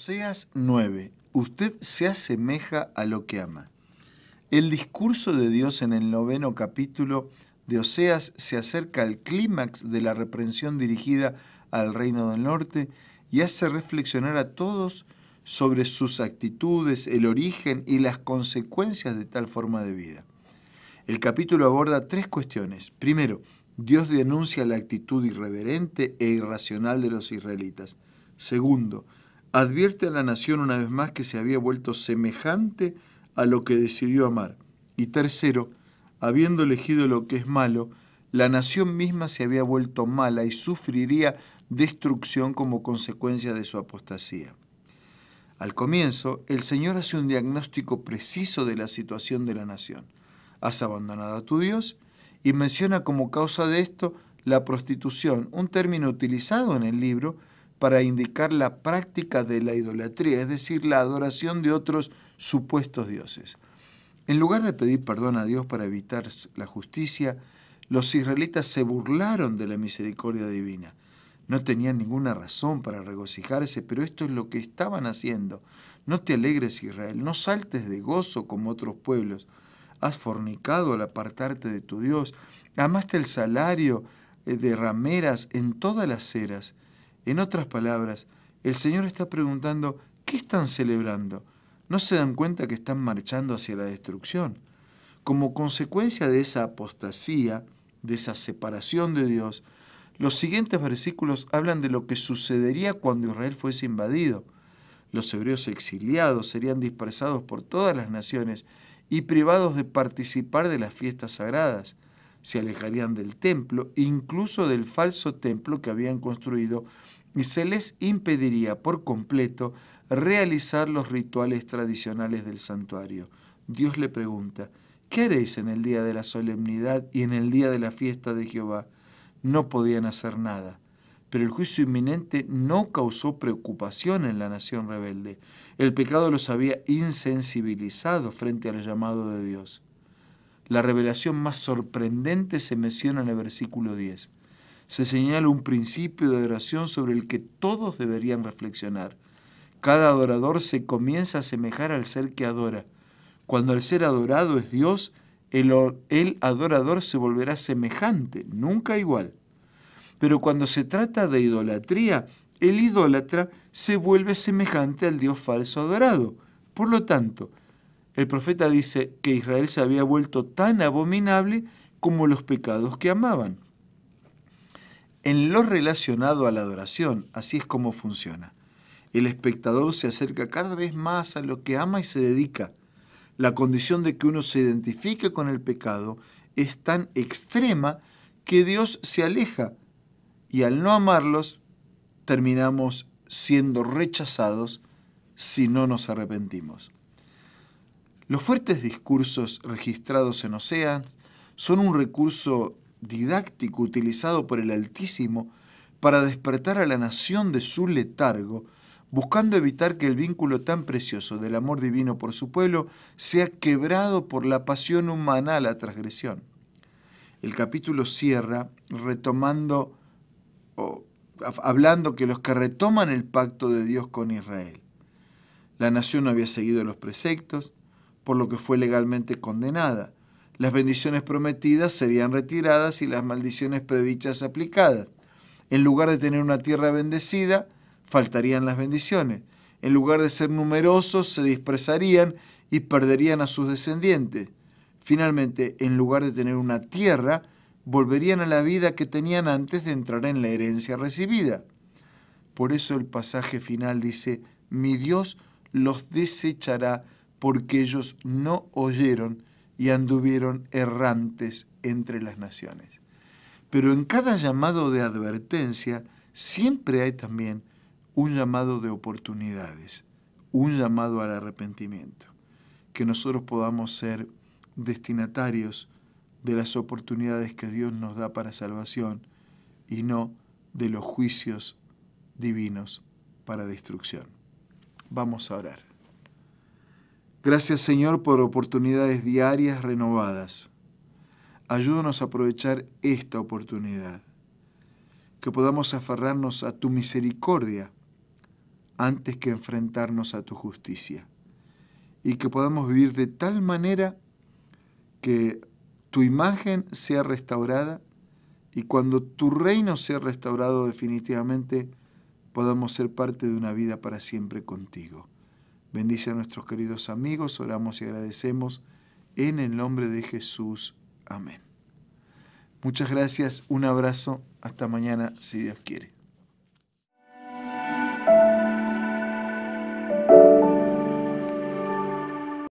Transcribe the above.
Oseas 9. Usted se asemeja a lo que ama. El discurso de Dios en el noveno capítulo de Oseas se acerca al clímax de la reprensión dirigida al reino del norte y hace reflexionar a todos sobre sus actitudes, el origen y las consecuencias de tal forma de vida. El capítulo aborda tres cuestiones. Primero, Dios denuncia la actitud irreverente e irracional de los israelitas. Segundo, advierte a la nación una vez más que se había vuelto semejante a lo que decidió amar. Y tercero, habiendo elegido lo que es malo, la nación misma se había vuelto mala y sufriría destrucción como consecuencia de su apostasía. Al comienzo, el Señor hace un diagnóstico preciso de la situación de la nación. Has abandonado a tu Dios y menciona como causa de esto la prostitución, un término utilizado en el libro para indicar la práctica de la idolatría, es decir, la adoración de otros supuestos dioses. En lugar de pedir perdón a Dios para evitar la justicia, los israelitas se burlaron de la misericordia divina. No tenían ninguna razón para regocijarse, pero esto es lo que estaban haciendo. No te alegres, Israel, no saltes de gozo como otros pueblos. Has fornicado al apartarte de tu Dios, amaste el salario eh, de rameras en todas las eras en otras palabras, el Señor está preguntando, ¿qué están celebrando? ¿No se dan cuenta que están marchando hacia la destrucción? Como consecuencia de esa apostasía, de esa separación de Dios, los siguientes versículos hablan de lo que sucedería cuando Israel fuese invadido. Los hebreos exiliados serían dispersados por todas las naciones y privados de participar de las fiestas sagradas se alejarían del templo, incluso del falso templo que habían construido, y se les impediría por completo realizar los rituales tradicionales del santuario. Dios le pregunta, ¿qué haréis en el día de la solemnidad y en el día de la fiesta de Jehová? No podían hacer nada. Pero el juicio inminente no causó preocupación en la nación rebelde. El pecado los había insensibilizado frente al llamado de Dios. La revelación más sorprendente se menciona en el versículo 10. Se señala un principio de adoración sobre el que todos deberían reflexionar. Cada adorador se comienza a semejar al ser que adora. Cuando el ser adorado es Dios, el, el, adorador se volverá semejante, nunca igual. Pero cuando se trata de idolatría, el idólatra se vuelve semejante al Dios falso adorado. Por lo tanto, el profeta dice que Israel se había vuelto tan abominable como los pecados que amaban. En lo relacionado a la adoración, así es como funciona. El espectador se acerca cada vez más a lo que ama y se dedica. La condición de que uno se identifique con el pecado es tan extrema que Dios se aleja y al no amarlos terminamos siendo rechazados si no nos arrepentimos. Los fuertes discursos registrados en Oseas son un recurso didáctico utilizado por el Altísimo para despertar a la nación de su letargo, buscando evitar que el vínculo tan precioso del amor divino por su pueblo sea quebrado por la pasión humana a la transgresión. El capítulo cierra retomando hablando que los que retoman el pacto de Dios con Israel. La nación no había seguido los preceptos, por lo que fue legalmente condenada. Las bendiciones prometidas serían retiradas y las maldiciones predichas aplicadas. En lugar de tener una tierra bendecida, faltarían las bendiciones. En lugar de ser numerosos, se dispersarían y perderían a sus descendientes. Finalmente, en lugar de tener una tierra, volverían a la vida que tenían antes de entrar en la herencia recibida. Por eso el pasaje final dice, mi Dios los desechará porque ellos no oyeron y anduvieron errantes entre las naciones. Pero en cada llamado de advertencia siempre hay también un llamado de oportunidades, un llamado al arrepentimiento. Que nosotros podamos ser destinatarios de las oportunidades que Dios nos da para salvación y no de los juicios divinos para destrucción. Vamos a orar. Gracias Señor por oportunidades diarias renovadas. Ayúdanos a aprovechar esta oportunidad. Que podamos aferrarnos a tu misericordia antes que enfrentarnos a tu justicia. Y que podamos vivir de tal manera que tu imagen sea restaurada y cuando tu reino sea restaurado definitivamente, podamos ser parte de una vida para siempre contigo. Bendice a nuestros queridos amigos, oramos y agradecemos en el nombre de Jesús. Amén. Muchas gracias, un abrazo, hasta mañana si Dios quiere.